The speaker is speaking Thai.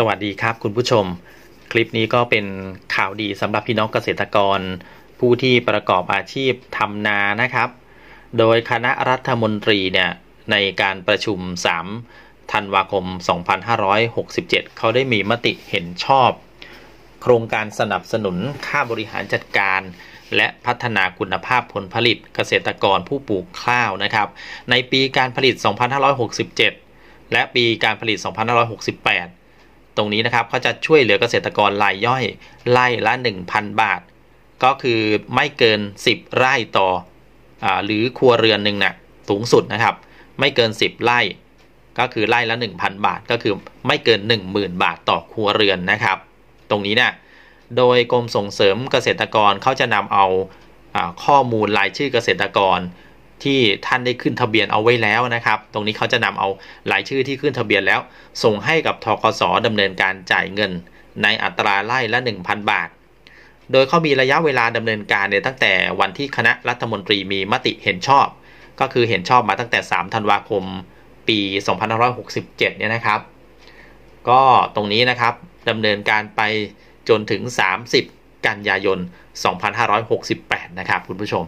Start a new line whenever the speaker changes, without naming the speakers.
สวัสดีครับคุณผู้ชม คลิปนี้ก็เป็นข่าวดีสำหรับพี่น้องเกษตรกร ผู้ที่ประกอบอาชีพทำนานะครับ โดยคณะรัฐมนตรีเนี่ย ในการประชุม3ธันวาคม 2567 เขาได้มีมติเห็นชอบ โครงการสนับสนุนค่าบริหารจัดการ และพัฒนาคุณภาพผลผลิตเกษตรกรผู้ปลูกข้าวนะครับ ในปีการผลิต 2567 และปีการผลิต 2568ตรงนี้นะครับเขาจะช่วยเหลือเกษตรกรรายย่อย ไร่ละ 1,000 บาท ก็คือไม่เกิน 10 ไร่ต่ออหรือครัวเรือนหนึ่งนะ่ะสูงสุด นะครับ ไม่เกิน 10ไร่ก็คือไร่ละ 1,000 บาทก็คือ ไม่เกิน 10,000 บาทต่อครัวเรือนนะครับ ตรงนี้นะ่ะโดยกรมส่งเสริมเกษตรกรเขาจะนำเอาข้อมูลรายชื่อเกษตรกรที่ท่านได้ขึ้นทะเบียนเอาไว้แล้วนะครับ ตรงนี้เขาจะนำเอาหลายชื่อที่ขึ้นทะเบียนแล้วส่งให้กับทกศดำเนินการจ่ายเงิน ในอัตราไล่ละ 1,000 บาท โดยเขามีระยะเวลาดำเนินการเนี่ยตั้งแต่วันที่คณะรัฐมนตรีมีมติเห็นชอบ ก็คือเห็นชอบมาตั้งแต่3ธันวาคม ปี 2567เนี่ยนะครับ ก็ตรงนี้นะครับดำเนินการไปจนถึง 30กันยายน2568นะครับคุณผู้ชม